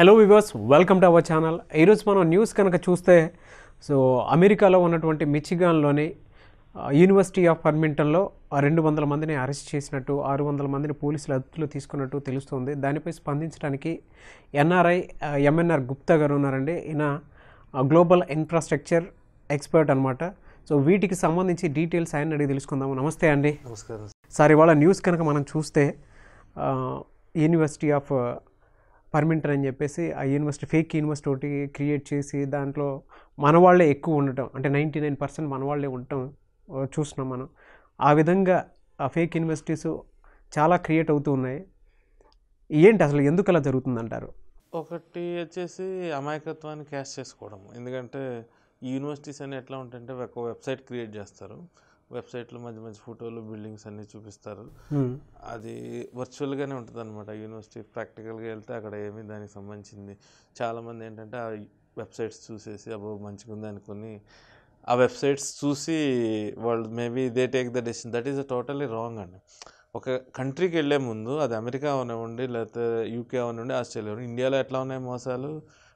Hello viewers welcome to our channel ఈరోజు మనం news కనుక చూస్తే సో అమెరికాలో ఉన్నటువంటి మిచిగాన్లోని యూనివర్సిటీ ఆఫ్ పర్మింటన్లో రెండు వందల మందిని అరెస్ట్ చేసినట్టు ఆరు వందల మందిని పోలీసులు అదుపులో తీసుకున్నట్టు తెలుస్తుంది దానిపై స్పందించడానికి ఎన్ఆర్ఐ ఎంఎన్ఆర్ గుప్తా గారు ఉన్నారండి ఈయన గ్లోబల్ ఇన్ఫ్రాస్ట్రక్చర్ ఎక్స్పర్ట్ అనమాట సో వీటికి సంబంధించి డీటెయిల్స్ ఆయన అడిగి తెలుసుకుందాము నమస్తే అండి నమస్కారం సార్ ఇవాళ న్యూస్ కనుక మనం చూస్తే యూనివర్సిటీ ఆఫ్ పర్మింటర్ అని చెప్పేసి ఆ యూనివర్సిటీ ఫేక్ యూనివర్సిటీ ఒకటి క్రియేట్ చేసి దాంట్లో మన వాళ్ళే ఎక్కువ ఉండటం అంటే నైంటీ నైన్ పర్సెంట్ మన వాళ్ళే ఉండటం చూస్తున్నాం మనం ఆ విధంగా ఆ ఫేక్ యూనివర్సిటీస్ చాలా క్రియేట్ అవుతూ ఉన్నాయి ఏంటి అసలు ఎందుకు అలా జరుగుతుందంటారు ఒకటి వచ్చేసి అమాయకత్వాన్ని క్యాష్ చేసుకోవడం ఎందుకంటే యూనివర్సిటీస్ అని ఎట్లా ఉంటాయంటే ఒక వెబ్సైట్ క్రియేట్ చేస్తారు వెబ్సైట్లో మంచి మంచి ఫోటోలు బిల్డింగ్స్ అన్ని చూపిస్తారు అది గానే ఉంటుంది అనమాట యూనివర్సిటీ ప్రాక్టికల్గా వెళ్తే అక్కడ ఏమి దానికి సంబంధించింది చాలామంది ఏంటంటే ఆ వెబ్సైట్స్ చూసేసి అబ్బో మంచిగా ఉంది అనుకుని ఆ వెబ్సైట్స్ చూసి వాళ్ళు maybe they take the decision that is a totally wrong అండి ఒక కంట్రీకి వెళ్ళే ముందు అది అమెరికా అవనివ్వండి లేకపోతే యూకే అవనివ్వండి ఆస్ట్రేలియా ఇండియాలో ఎట్లా ఉన్నాయి మోసాలు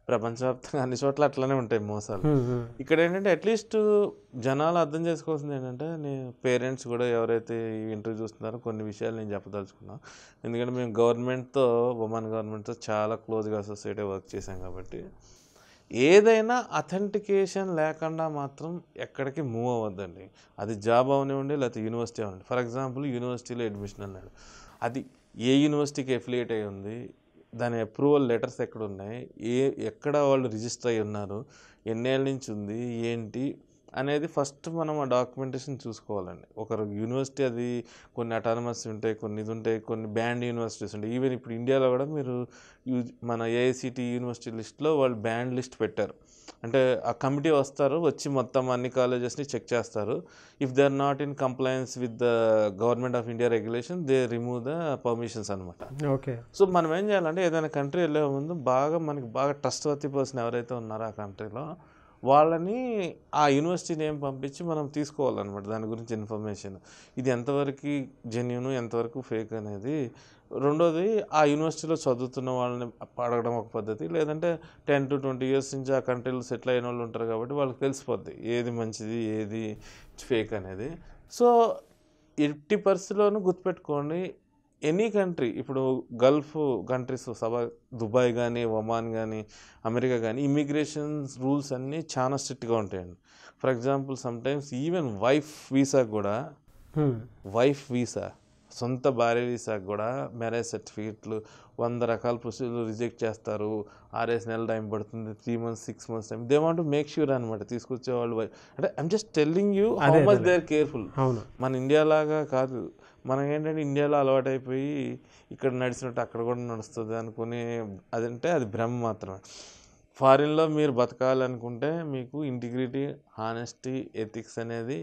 ప్రపంచవ్యాప్తంగా అన్ని చోట్ల అట్లానే ఉంటాయి మోసాలు ఇక్కడ ఏంటంటే అట్లీస్ట్ జనాలు అర్థం చేసుకోవాల్సింది ఏంటంటే నేను పేరెంట్స్ కూడా ఎవరైతే ఇంటర్వ్యూ చూస్తున్నారో కొన్ని విషయాలు నేను చెప్పదలుచుకున్నాను ఎందుకంటే మేము గవర్నమెంట్తో ఉమెన్ గవర్నమెంట్తో చాలా క్లోజ్గా అసోసియేట్ వర్క్ చేశాం కాబట్టి ఏదైనా అథెంటికేషన్ లేకుండా మాత్రం ఎక్కడికి మూవ్ అవ్వద్దండి అది జాబ్ అవనివ్వండి లేకపోతే యూనివర్సిటీ అవ్వండి ఫర్ ఎగ్జాంపుల్ యూనివర్సిటీలో అడ్మిషన్ అన్నాడు అది ఏ యూనివర్సిటీకి ఎఫిలియేట్ అయి ఉంది దాని అప్రూవల్ లెటర్స్ ఎక్కడ ఉన్నాయి ఏ ఎక్కడ వాళ్ళు రిజిస్టర్ అయ్యి ఉన్నారు ఎన్నేళ్ళ నుంచి ఉంది ఏంటి అనేది ఫస్ట్ మనం ఆ డాక్యుమెంటేషన్ చూసుకోవాలండి ఒక యూనివర్సిటీ అది కొన్ని అటానమస్ ఉంటాయి కొన్ని ఇది ఉంటాయి కొన్ని బ్యాండ్ యూనివర్సిటీస్ ఉంటాయి ఈవెన్ ఇప్పుడు ఇండియాలో కూడా మీరు మన ఏఐసిటీ యూనివర్సిటీ లిస్ట్లో వాళ్ళు బ్యాండ్ లిస్ట్ పెట్టారు అంటే ఆ కమిటీ వస్తారు వచ్చి మొత్తం అన్ని కాలేజెస్ని చెక్ చేస్తారు if they are not in compliance with the government of India regulation they remove the permissions అనమాట ఓకే సో మనం ఏం చేయాలంటే ఏదైనా కంట్రీ వెళ్ళే ముందు బాగా మనకి బాగా ట్రస్ట్ వర్తి పర్సన్ ఎవరైతే ఉన్నారో ఆ కంట్రీలో వాళ్ళని ఆ యూనివర్సిటీ నేమ్ పంపించి మనం తీసుకోవాలన్నమాట దాని గురించి ఇన్ఫర్మేషన్ ఇది ఎంతవరకు జెన్యున్ ఎంతవరకు ఫేక్ అనేది రెండోది ఆ యూనివర్సిటీలో చదువుతున్న వాళ్ళని అడగడం ఒక పద్ధతి లేదంటే టెన్ టు ట్వంటీ ఇయర్స్ నుంచి ఆ కంట్రీలో సెటిల్ అయిన వాళ్ళు ఉంటారు కాబట్టి వాళ్ళకి తెలిసిపోద్ది ఏది మంచిది ఏది ఫేక్ అనేది సో ఎట్టి పరిస్థితుల్లోనూ గుర్తుపెట్టుకోండి ఎనీ కంట్రీ ఇప్పుడు గల్ఫ్ కంట్రీస్ సబా దుబాయ్ కానీ ఒమాన్ కానీ అమెరికా కానీ ఇమ్మిగ్రేషన్ రూల్స్ అన్నీ చాలా స్ట్రిక్ట్గా ఉంటాయండి for example sometimes even wife visa కూడా వైఫ్ వీసా సొంత భార్య వీసాకు కూడా మ్యారేజ్ సర్టిఫికెట్లు వంద రకాల ప్రొసీజర్లు రిజెక్ట్ చేస్తారు ఆర్ఎస్ నెల టైం పడుతుంది three months six months time they want make sure అనమాట తీసుకొచ్చే వాళ్ళు అంటే I'm just telling you how much they are careful మన ఇండియా లాగా కాదు మనం ఏంటంటే ఇండియాలో అలవాటైపోయి ఇక్కడ నడిచినట్టు అక్కడ కూడా నడుస్తుంది అది అదంటే అది భ్రమ మాత్రమే ఫారిన్లో మీరు బతకాలనుకుంటే మీకు ఇంటిగ్రిటీ హానెస్టీ ఎథిక్స్ అనేది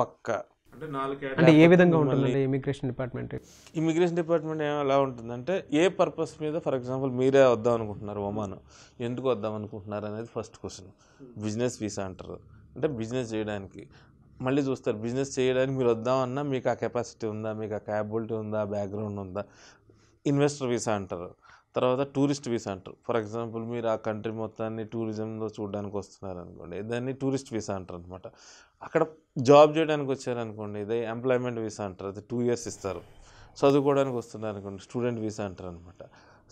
పక్క అంటే నాలుగు ఏ విధంగా ఉంటుంది ఇమిగ్రేషన్ డిపార్ట్మెంట్ ఇమిగ్రేషన్ డిపార్ట్మెంట్ ఏమో ఎలా ఉంటుందంటే ఏ పర్పస్ మీద ఫర్ ఎగ్జాంపుల్ మీరే వద్దాం అనుకుంటున్నారు ఒమాను ఎందుకు వద్దాం అనుకుంటున్నారు అనేది first question hmm. Business visa అంటారు అంటే బిజినెస్ చేయడానికి మళ్ళీ చూస్తారు బిజినెస్ చేయడానికి మీరు వద్దామన్నా మీకు ఆ కెపాసిటీ ఉందా మీకు ఆ క్యాబిలిటీ ఉందా బ్యాక్గ్రౌండ్ ఉందా ఇన్వెస్టర్ వీసా అంటారు తర్వాత టూరిస్ట్ వీసా అంటారు ఫర్ ఎగ్జాంపుల్ మీరు ఆ కంట్రీ మొత్తాన్ని టూరిజంలో చూడడానికి వస్తున్నారు అనుకోండి దాన్ని టూరిస్ట్ వీసా అంటారు అనమాట అక్కడ జాబ్ చేయడానికి వచ్చారనుకోండి ఇదే ఎంప్లాయ్మెంట్ వీసా అంటారు అది టూ ఇయర్స్ ఇస్తారు చదువుకోవడానికి వస్తున్నారు అనుకోండి స్టూడెంట్ వీసా అంటారు అనమాట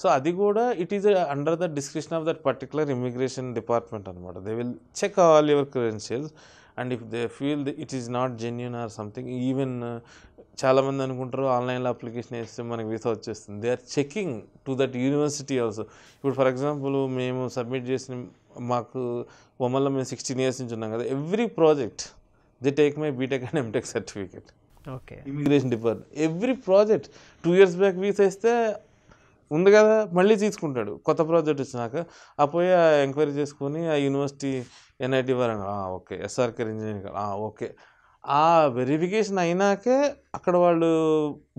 సో అది కూడా it is under the description of that particular immigration department అనమాట they will check all your credentials and if they feel it is not genuine or something even uh, చాలామంది అనుకుంటారు ఆన్లైన్లో application వేస్తే మనకి వీసా వచ్చేస్తుంది they are checking to that university also ఇప్పుడు for example మేము submit చేసిన మాకు బొమ్మల్లో మేము సిక్స్టీన్ ఇయర్స్ నుంచి ఉన్నాం కదా every project they take my BTech and MTech certificate okay immigration department every project two years back visa ఇస్తే ఉంది కదా మళ్ళీ తీసుకుంటాడు కొత్త ప్రాజెక్ట్ వచ్చినాక ఆ పోయి ఎంక్వైరీ చేసుకొని ఆ university NIT Warangal okay SRK engineering okay ఆ వెరిఫికేషన్ అయినాకే అక్కడ వాళ్ళు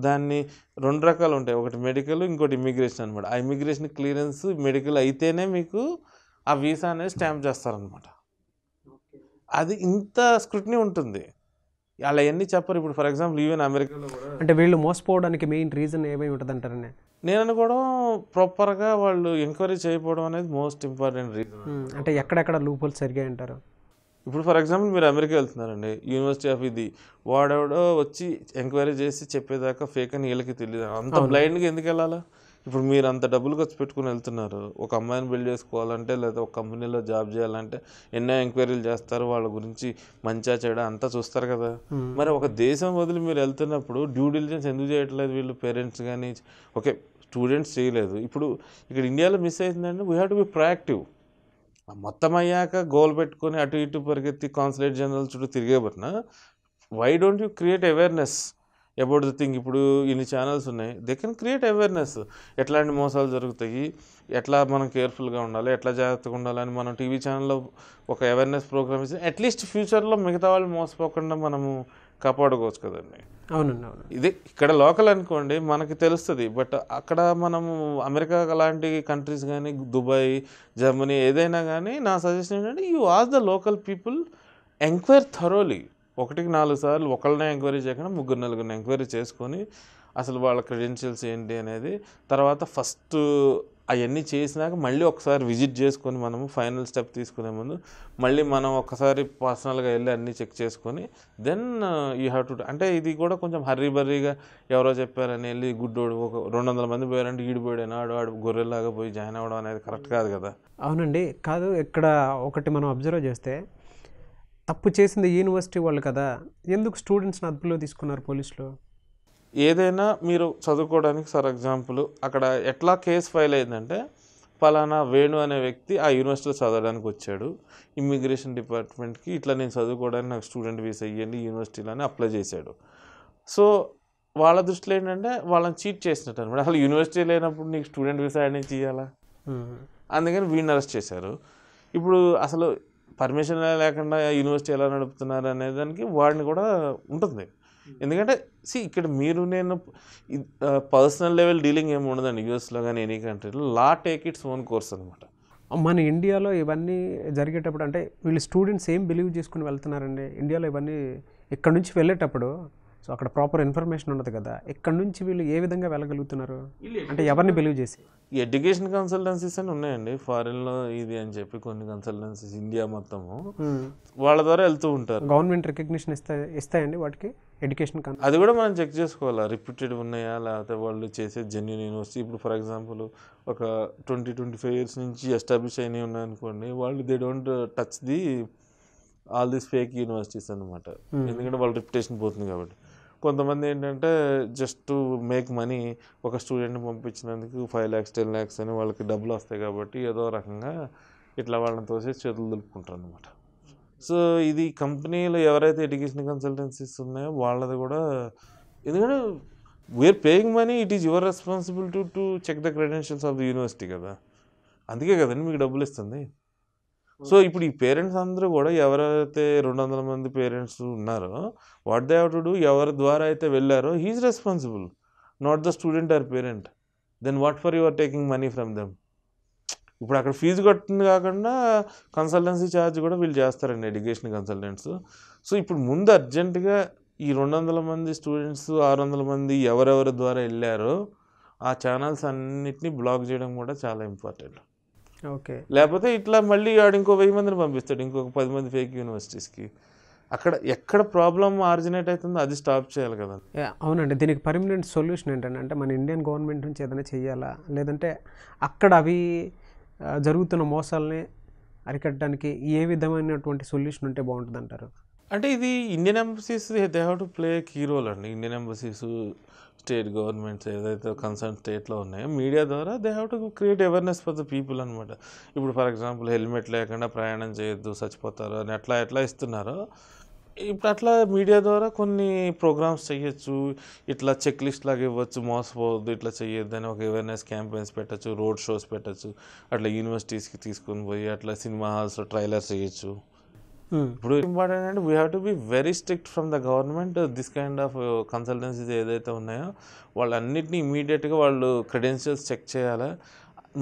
దాన్ని రెండు రకాలు ఉంటాయి ఒకటి మెడికల్ ఇంకోటి ఇమిగ్రేషన్ అనమాట ఆ ఇమిగ్రేషన్ క్లియరెన్స్ మెడికల్ అయితేనే మీకు ఆ వీసా అనేది స్టాంప్ చేస్తారనమాట అది ఇంత స్క్రూట్ని ఉంటుంది అలా ఎన్ని చెప్పరు ఇప్పుడు ఫర్ ఎగ్జాంపుల్ ఈవెన్ అమెరికాలో కూడా అంటే వీళ్ళు మోసపోవడానికి మెయిన్ రీజన్ ఏమై ఉంటుంది అంటారండి నేను అనుకోవడం ప్రాపర్గా వాళ్ళు ఎంక్వైరీ చేయకపోవడం అనేది మోస్ట్ ఇంపార్టెంట్ రీజన్ అంటే ఎక్కడెక్కడ లూపోల్ సరిగా అంటారు ఇప్పుడు ఫర్ ఎగ్జాంపుల్ మీరు అమెరికా వెళ్తున్నారండి యూనివర్సిటీ ఆఫ్ ఇది వాడెవడో వచ్చి ఎంక్వైరీ చేసి చెప్పేదాకా ఫేక్ అని వీళ్ళకి తెలియదు అంత బ్లైండ్గా ఎందుకు వెళ్ళాలా ఇప్పుడు మీరు అంత డబ్బులు ఖర్చు పెట్టుకుని వెళ్తున్నారు ఒక అమ్మాయిని బిల్డ్ చేసుకోవాలంటే లేదా ఒక కంపెనీలో జాబ్ చేయాలంటే ఎన్నో ఎంక్వైరీలు చేస్తారు వాళ్ళ గురించి మంచిగా చేయడం అంతా చూస్తారు కదా మరి ఒక దేశం వదిలి మీరు వెళ్తున్నప్పుడు డ్యూ డిలిజెన్స్ ఎందుకు చేయట్లేదు వీళ్ళు పేరెంట్స్ కానీ ఓకే స్టూడెంట్స్ చేయలేదు ఇప్పుడు ఇక్కడ ఇండియాలో మిస్ అయిందంటే we have to be proactive మొత్తం అయ్యాక గోల్ పెట్టుకొని అటు ఇటు పరిగెత్తి కాన్సులేట్ జనరల్ చుట్టూ తిరిగే why don't you create awareness about the thing ఇప్పుడు ఇన్ని ఛానల్స్ ఉన్నాయి దే కెన్ క్రియేట్ అవేర్నెస్ ఎట్లాంటి మోసాలు జరుగుతాయి ఎట్లా మనం కేర్ఫుల్గా ఉండాలి ఎట్లా జాగ్రత్తగా ఉండాలని మనం టీవీ ఛానల్లో ఒక అవేర్నెస్ ప్రోగ్రామ్ ఇస్తే అట్లీస్ట్ ఫ్యూచర్లో మిగతా వాళ్ళు మోసపోకుండా మనము కాపాడుకోవచ్చు కదండి అవునండి అవును ఇది ఇక్కడ లోకల్ అనుకోండి మనకి తెలుస్తుంది బట్ అక్కడ మనము అమెరికా లాంటి కంట్రీస్ కానీ దుబాయ్ జర్మనీ ఏదైనా కానీ నా సజెషన్ ఏంటంటే you ask the local people enquire thoroughly ఒకటికి నాలుగు సార్లు ఒకళ్ళనే ఎంక్వైరీ చేయకుండా ముగ్గురు నలుగురిని ఎంక్వైరీ చేసుకొని అసలు వాళ్ళ క్రెడెన్షియల్స్ ఏంటి అనేది తర్వాత ఫస్ట్ అవన్నీ చేసినాక మళ్ళీ ఒకసారి విజిట్ చేసుకొని మనము ఫైనల్ స్టెప్ తీసుకునే ముందు మళ్ళీ మనం ఒకసారి పర్సనల్గా వెళ్ళి అన్నీ చెక్ చేసుకొని దెన్ యూ హ్యావ్ టు అంటే ఇది కూడా కొంచెం హర్రీ బర్రీగా ఎవరో చెప్పారని వెళ్ళి గుడ్డోడు ఒక రెండు వందల మంది పోయారంటే ఈడిపోయాడు ఆడు ఆడు గొర్రెల్లాగా పోయి జాయిన్ అవ్వడం అనేది కరెక్ట్ కాదు కదా అవునండి కాదు ఇక్కడ ఒకటి మనం అబ్జర్వ్ చేస్తే తప్పు చేసింది యూనివర్సిటీ వాళ్ళు కదా ఎందుకు స్టూడెంట్స్ని అదుపులో తీసుకున్నారు పోలీసులు ఏదైనా మీరు చదువుకోవడానికి ఫర్ ఎగ్జాంపుల్ అక్కడ ఎట్లా కేసు ఫైల్ అయిందంటే పలానా వేణు అనే వ్యక్తి ఆ యూనివర్సిటీలో చదవడానికి వచ్చాడు ఇమ్మిగ్రేషన్ డిపార్ట్మెంట్కి ఇట్లా నేను చదువుకోవడానికి నాకు స్టూడెంట్ వీసా ఇవ్వండి యూనివర్సిటీలో అని అప్లై చేశాడు సో వాళ్ళ దృష్టిలో ఏంటంటే వాళ్ళని చీట్ చేసినట్టు అనమాట అసలు యూనివర్సిటీ లేనప్పుడు నీకు స్టూడెంట్ వీసా అనేది చేయాలా అందుకని వీడిని అరెస్ట్ చేశారు ఇప్పుడు అసలు పర్మిషన్ లేకుండా యూనివర్సిటీ ఎలా నడుపుతున్నారు అనే దానికి వాడిని కూడా ఉంటుంది Hmm. ఎందుకంటే సి ఇక్కడ మీరు నేను పర్సనల్ లెవెల్ డీలింగ్ ఏమి ఉండదండి యూఎస్లో కానీ ఎనీ కంట్రీలో law take its own course అనమాట మన ఇండియాలో ఇవన్నీ జరిగేటప్పుడు అంటే వీళ్ళు స్టూడెంట్స్ ఏం బిలీవ్ చేసుకుని వెళ్తున్నారండి ఇండియాలో ఇవన్నీ ఇక్కడ నుంచి వెళ్ళేటప్పుడు సో అక్కడ ప్రాపర్ ఇన్ఫర్మేషన్ ఉండదు కదా ఇక్కడ నుంచి వీళ్ళు ఏ విధంగా వెళ్ళగలుగుతున్నారు అంటే ఎవరిని బిలీవ్ చేసి ఎడ్యుకేషన్ కన్సల్టెన్సీస్ అని ఉన్నాయండి ఫారెన్లో ఇది అని చెప్పి కొన్ని కన్సల్టెన్సీస్ ఇండియా మొత్తము hmm. వాళ్ళ ద్వారా వెళ్తూ ఉంటారు గవర్నమెంట్ రికగ్నిషన్ ఇస్తా ఇస్తాయండి వాటికి ఎడ్యుకేషన్ అది కూడా మనం చెక్ చేసుకోవాలి రిప్యూటెడ్ ఉన్నాయా లేకపోతే వాళ్ళు చేసే జెన్యున్ యూనివర్సిటీ ఇప్పుడు ఫర్ ఎగ్జాంపుల్ ఒక ట్వంటీ ట్వంటీ ఫైవ్ ఇయర్స్ నుంచి ఎస్టాబ్లిష్ అయినవి ఉన్నాయనుకోండి వాళ్ళు they don't touch the all these fake universities అనమాట ఎందుకంటే వాళ్ళ రిప్యుటేషన్ పోతుంది కాబట్టి కొంతమంది ఏంటంటే జస్ట్ మేక్ మనీ ఒక స్టూడెంట్ని పంపించినందుకు ఫైవ్ ల్యాక్స్ టెన్ ల్యాక్స్ అని వాళ్ళకి డబ్బులు వస్తాయి కాబట్టి ఏదో రకంగా ఇట్లా వాళ్ళని తోసే చేతులు దులుపుకుంటారు అనమాట సో ఇది కంపెనీలు ఎవరైతే ఎడ్యుకేషన్ కన్సల్టెన్సీస్ ఉన్నాయో వాళ్ళది కూడా ఎందుకంటే we are paying money it is your responsibility to check the credentials of the university కదా అందుకే కదండి మీకు డబ్బులు ఇస్తుంది సో ఇప్పుడు ఈ పేరెంట్స్ అందరూ కూడా ఎవరైతే రెండు వందల మంది పేరెంట్స్ ఉన్నారో వాట్ దే టు డూ ఎవరి ద్వారా అయితే వెళ్ళారో he is responsible not the student or parent then what for you are taking money from them ఇప్పుడు అక్కడ ఫీజు కట్టింది కాకుండా కన్సల్టెన్సీ ఛార్జ్ కూడా వీళ్ళు చేస్తారండి ఎడ్యుకేషన్ కన్సల్టెంట్స్ సో ఇప్పుడు ముందు అర్జెంటుగా ఈ రెండు వందల మంది స్టూడెంట్స్ ఆరు వందల మంది ఎవరెవరి ద్వారా వెళ్ళారో ఆ ఛానల్స్ అన్నిటినీ బ్లాక్ చేయడం కూడా చాలా ఇంపార్టెంట్ ఓకే లేకపోతే ఇట్లా మళ్ళీ ఆడు ఇంకో వెయ్యి మందిని పంపిస్తాడు ఇంకొక పది మంది ఫేక్ యూనివర్సిటీస్కి అక్కడ ఎక్కడ ప్రాబ్లం ఆరిజినేట్ అవుతుందో అది స్టాప్ చేయాలి కదా అవునండి దీనికి పర్మనెంట్ సొల్యూషన్ ఏంటంటే మన ఇండియన్ గవర్నమెంట్ నుంచి ఏదైనా చేయాలా లేదంటే అక్కడ అవి జరుగుతున్న మోసాలని అరికట్టడానికి ఏ విధమైనటువంటి సొల్యూషన్ ఉంటే బాగుంటుంది అంటారు అంటే ఇది Indian embassies they have to play key role అండి ఇండియన్ ఎంబసీస్ స్టేట్ గవర్నమెంట్స్ ఏదైతే కన్సర్న్ స్టేట్లో ఉన్నాయో మీడియా ద్వారా they have to create awareness for the people అనమాట ఇప్పుడు ఫర్ ఎగ్జాంపుల్ హెల్మెట్ లేకుండా ప్రయాణం చేయొద్దు చచ్చిపోతారు అని ఎట్లా ఎట్లా ఇస్తున్నారో ఇప్పుడు అట్లా మీడియా ద్వారా కొన్ని ప్రోగ్రామ్స్ చేయొచ్చు ఇట్లా చెక్ లిస్ట్ లాగా ఇవ్వచ్చు మోసపోవద్దు ఇట్లా చేయొద్దు అని ఒక అవేర్నెస్ క్యాంపెయిన్స్ పెట్టచ్చు రోడ్ షోస్ పెట్టచ్చు అట్లా యూనివర్సిటీస్కి తీసుకొని పోయి అట్లా సినిమా హాల్స్లో ట్రైలర్స్ చేయొచ్చు ఇప్పుడు ఇంపార్టెంట్ అంటే we have to be very strict from the government this kind of consultancies ఏదైతే ఉన్నాయో వాళ్ళన్నిటిని ఇమీడియట్గా వాళ్ళు క్రెడెన్షియల్స్ చెక్ చేయాలి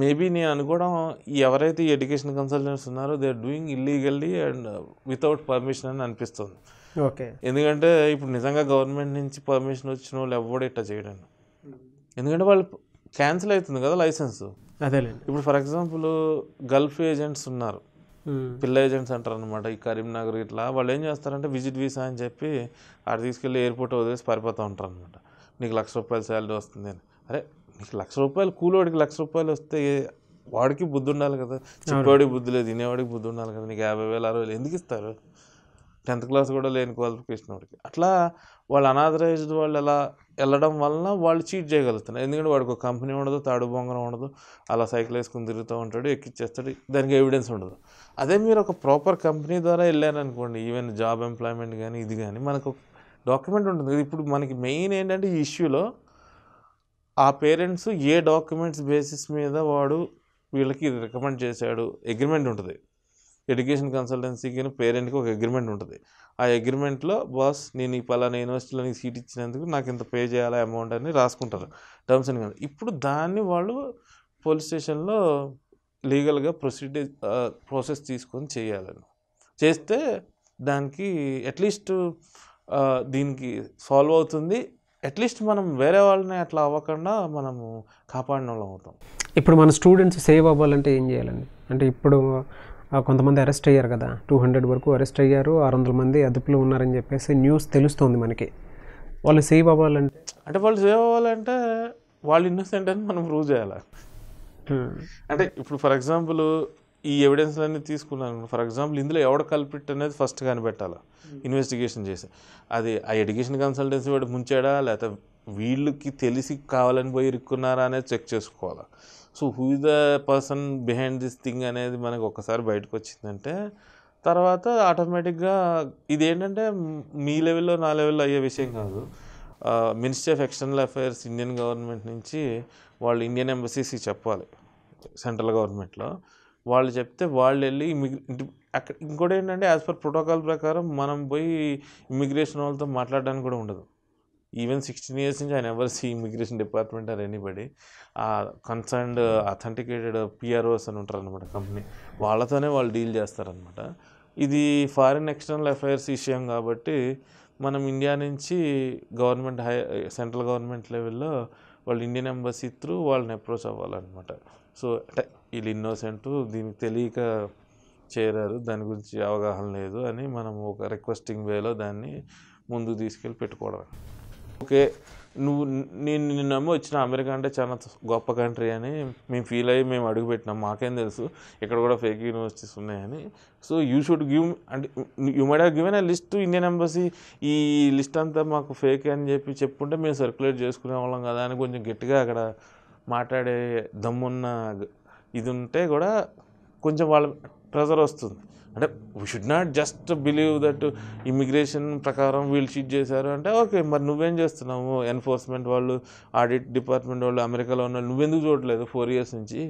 మేబీ నేను అనుకోవడం ఎవరైతే ఎడ్యుకేషన్ కన్సల్టెంట్స్ ఉన్నారో they are doing illegally and without permission అని అనిపిస్తుంది ఓకే ఎందుకంటే ఇప్పుడు నిజంగా గవర్నమెంట్ నుంచి పర్మిషన్ వచ్చిన వాళ్ళు ఎవడో ఇట్లా చేయడానికి ఎందుకంటే వాళ్ళు క్యాన్సిల్ అవుతుంది కదా లైసెన్స్ అదేలేండి ఇప్పుడు ఫర్ ఎగ్జాంపుల్ గల్ఫ్ ఏజెంట్స్ ఉన్నారు పిల్ల ఏజెంట్స్ అంటారు అనమాట ఈ కరీంనగర్ ఇట్లా వాళ్ళు ఏం చేస్తారంటే విజిట్ వీసా అని చెప్పి అక్కడ తీసుకెళ్ళి ఎయిర్పోర్ట్ వదిలేసి పరిపోతూ ఉంటారు అనమాట నీకు లక్ష రూపాయల శాలరీ వస్తుంది అని అరే నీకు లక్ష రూపాయలు కూలోడికి లక్ష రూపాయలు వస్తే వాడికి బుద్ధి ఉండాలి కదా చిన్నవాడికి బుద్ధి లేదు తినేవాడికి బుద్ధి ఉండాలి కదా నీకు యాభై వేలు అరవై వేలు ఎందుకు ఇస్తారు టెన్త్ క్లాస్ కూడా లేని క్వాలిఫికేషన్ వాడికి అట్లా వాళ్ళు అనాథరైజ్డ్ వాళ్ళు ఎలా వెళ్ళడం వలన వాళ్ళు చీట్ చేయగలుగుతున్నారు ఎందుకంటే వాడికి ఒక కంపెనీ ఉండదు తాడు బొంగరం ఉండదు అలా సైకిల్ వేసుకుని తిరుగుతూ ఉంటాడు ఎక్కిచ్చేస్తాడు దానికి ఎవిడెన్స్ ఉండదు అదే మీరు ఒక ప్రాపర్ కంపెనీ ద్వారా వెళ్ళారనుకోండి ఈవెన్ జాబ్ ఎంప్లాయ్మెంట్ కానీ ఇది కానీ మనకు డాక్యుమెంట్ ఉంటుంది ఇప్పుడు మనకి మెయిన్ ఏంటంటే ఈ ఇష్యూలో ఆ పేరెంట్స్ ఏ డాక్యుమెంట్స్ బేసిస్ మీద వాడు వీళ్ళకి రికమెండ్ చేశాడు అగ్రిమెంట్ ఉంటుంది ఎడ్యుకేషన్ కన్సల్టెన్సీకి పేరెంట్కి ఒక అగ్రిమెంట్ ఉంటుంది ఆ అగ్రిమెంట్లో బాస్ నేను ఈ పలానా యూనివర్సిటీలో నీకు సీట్ ఇచ్చినందుకు నాకు ఇంత పే చేయాలి అమౌంట్ అని రాసుకుంటారు టర్మ్స్ అండ్ కానీ ఇప్పుడు దాన్ని వాళ్ళు పోలీస్ స్టేషన్లో లీగల్గా ప్రొసీడ్ ప్రాసెస్ తీసుకొని చేయాలని చేస్తే దానికి అట్లీస్ట్ దీనికి సాల్వ్ అవుతుంది అట్లీస్ట్ మనం వేరే వాళ్ళని అట్లా అవ్వకుండా మనము కాపాడిన వాళ్ళం అవుతాం ఇప్పుడు మన స్టూడెంట్స్ సేవ్ అవ్వాలంటే ఏం చేయాలండి అంటే ఇప్పుడు కొంతమంది అరెస్ట్ అయ్యారు కదా టూ హండ్రెడ్ వరకు అరెస్ట్ అయ్యారు ఆరు వందల మంది అదుపులో ఉన్నారని చెప్పేసి న్యూస్ తెలుస్తుంది మనకి వాళ్ళు సేవ్ అవ్వాలంటే అంటే వాళ్ళు సేవ్ అవ్వాలంటే వాళ్ళు ఇన్నోసెంట్ అని మనం ప్రూవ్ చేయాలి అంటే ఇప్పుడు ఫర్ ఎగ్జాంపుల్ ఈ ఎవిడెన్స్లన్నీ తీసుకున్నాను ఫర్ ఎగ్జాంపుల్ ఇందులో ఎవడ కల్పిట్ అనేది ఫస్ట్ కనిపెట్టాలి ఇన్వెస్టిగేషన్ చేసి అది ఆ ఎడ్యుకేషన్ కన్సల్టెన్సీ వాడు ముంచాడా లేకపోతే వీళ్ళకి తెలిసి కావాలని పోయి ఇరుక్కున్నారా అనేది చెక్ చేసుకోవాలి so who the person behind this thing అనేది మనకు ఒక్కసారి బయటకు వచ్చిందంటే తర్వాత ఆటోమేటిక్గా ఇదేంటంటే మీ లెవెల్లో నా లెవెల్లో అయ్యే విషయం కాదు ministry of external affairs Indian government నుంచి వాళ్ళు ఇండియన్ ఎంబసీస్కి చెప్పాలి సెంట్రల్ గవర్నమెంట్లో వాళ్ళు చెప్తే వాళ్ళు వెళ్ళి అక్కడ ఇంకోటి ఏంటంటే యాజ్ పర్ ప్రోటోకాల్ ప్రకారం మనం పోయి ఇమిగ్రేషన్ వాళ్ళతో మాట్లాడడానికి కూడా ఉండదు ఈవెన్ సిక్స్టీన్ ఇయర్స్ నుంచి ఆయన ఎవరు సి ఇమిగ్రేషన్ డిపార్ట్మెంట్ ఆర్ ఎనీబడి ఆ కన్సర్న్డ్ అథెంటికేటెడ్ పిఆర్ఓస్ అని ఉంటారనమాట కంపెనీ వాళ్ళతోనే వాళ్ళు డీల్ చేస్తారనమాట ఇది ఫారిన్ ఎక్స్టర్నల్ అఫైర్స్ విషయం కాబట్టి మనం ఇండియా నుంచి గవర్నమెంట్ హై సెంట్రల్ గవర్నమెంట్ లెవెల్లో వాళ్ళు ఇండియన్ ఎంబసీ త్రూ వాళ్ళని అప్రోచ్ అవ్వాలన్నమాట సో వీళ్ళు ఇన్నోసెంట్ దీనికి తెలియక చేరారు దాని గురించి అవగాహన లేదు అని మనం ఒక రిక్వెస్టింగ్ వేలో దాన్ని ముందు తీసుకెళ్ళి పెట్టుకోవడం ఓకే నువ్వు నేను నిన్ను నమ్మి వచ్చిన అమెరికా అంటే చాలా గొప్ప కంట్రీ అని మేము ఫీల్ అయ్యి మేము అడుగుపెట్టినాం మాకేం తెలుసు ఇక్కడ కూడా ఫేక్ యూనివర్సిటీస్ ఉన్నాయని సో యూ షుడ్ గివ్ అంటే you might have given a list Indian embassy ఈ లిస్ట్ అంతా మాకు ఫేక్ అని చెప్పి చెప్పుంటే మేము సర్క్యులేట్ చేసుకునే వాళ్ళం కదా అని కొంచెం గట్టిగా అక్కడ మాట్లాడే దమ్మున్న ఇది ఉంటే కూడా కొంచెం వాళ్ళ ప్రెజర్ వస్తుంది అంటే we should not just believe that immigration ప్రకారం వీళ్ళు షీట్ చేశారు అంటే ఓకే మరి నువ్వేం చేస్తున్నావు ఎన్ఫోర్స్మెంట్ వాళ్ళు ఆడిట్ డిపార్ట్మెంట్ వాళ్ళు అమెరికాలో ఉన్న వాళ్ళు నువ్వెందుకు చూడలేదు ఫోర్ ఇయర్స్ నుంచి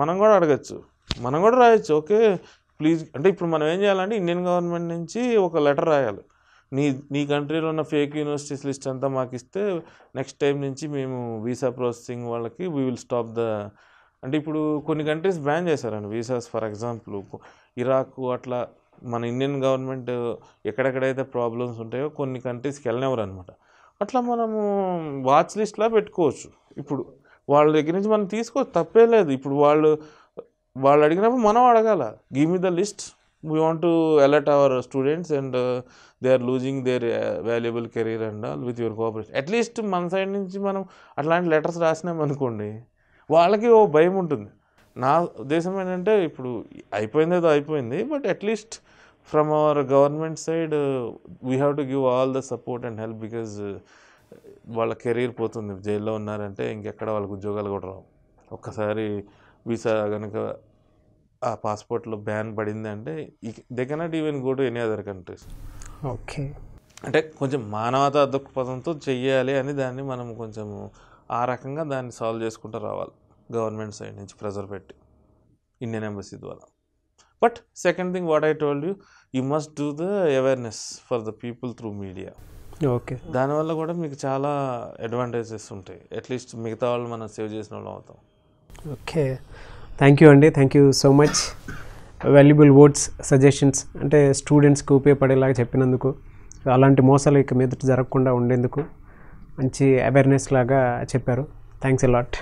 మనం కూడా అడగచ్చు మనం కూడా రాయొచ్చు ఓకే ప్లీజ్ అంటే ఇప్పుడు మనం ఏం చేయాలంటే ఇండియన్ గవర్నమెంట్ నుంచి ఒక లెటర్ రాయాలి నీ నీ కంట్రీలో ఉన్న ఫేక్ యూనివర్సిటీస్ లిస్ట్ అంతా మాకు ఇస్తే నెక్స్ట్ టైం నుంచి మేము వీసా ప్రాసెసింగ్ వాళ్ళకి వీ విల్ స్టాప్ ద అంటే ఇప్పుడు కొన్ని కంట్రీస్ బ్యాన్ చేశారండి వీసాస్ ఫర్ ఎగ్జాంపుల్ ఇరాక్ అట్లా మన ఇండియన్ గవర్నమెంట్ ఎక్కడెక్కడైతే ప్రాబ్లమ్స్ ఉంటాయో కొన్ని కంట్రీస్కి వెళ్ళినవారు అనమాట అట్లా మనము వాచ్ లిస్ట్లో పెట్టుకోవచ్చు ఇప్పుడు వాళ్ళ దగ్గర నుంచి మనం తీసుకోవచ్చు తప్పే లేదు ఇప్పుడు వాళ్ళు వాళ్ళు అడిగినప్పుడు మనం అడగాల give me the list we want to alert our students and they are losing their valuable career and all with your cooperation at least మన సైడ్ నుంచి మనం అట్లాంటి లెటర్స్ రాసినాం అనుకోండి వాళ్ళకి ఓ భయం ఉంటుంది నా ఉద్దేశం ఏంటంటే ఇప్పుడు అయిపోయింది ఏదో అయిపోయింది but at least from our government side we have to give all the support and help because వాళ్ళ కెరీర్ పోతుంది జైల్లో ఉన్నారంటే ఇంకెక్కడ వాళ్ళకి ఉద్యోగాలు కూడా రావు ఒక్కసారి వీసా కనుక ఆ పాస్పోర్ట్లో బ్యాన్ పడింది అంటే they cannot even go to any other countries okay అంటే కొంచెం మానవతా దృక్పథంతో చెయ్యాలి అని దాన్ని మనం కొంచెము ఆ రకంగా దాన్ని సాల్వ్ చేసుకుంటూ రావాలి గవర్నమెంట్ సైడ్ నుంచి ప్రెజర్ పెట్టి ఇండియన్ ఎంబసీ ద్వారా but second thing what I told you you must do the awareness for the people through media okay దానివల్ల కూడా మీకు చాలా అడ్వాంటేజెస్ ఉంటాయి అట్లీస్ట్ మిగతా వాళ్ళు మనం సేవ్ చేసిన వాళ్ళం అవుతాం ఓకే థ్యాంక్ యూ అండి thank you so much valuable thoughts suggestions అంటే స్టూడెంట్స్కి ఉపయోగపడేలాగా చెప్పినందుకు అలాంటి మోసాలు ఇక మీదట జరగకుండా ఉండేందుకు మంచి అవేర్నెస్ లాగా చెప్పారు థ్యాంక్స్ ఎ లాట్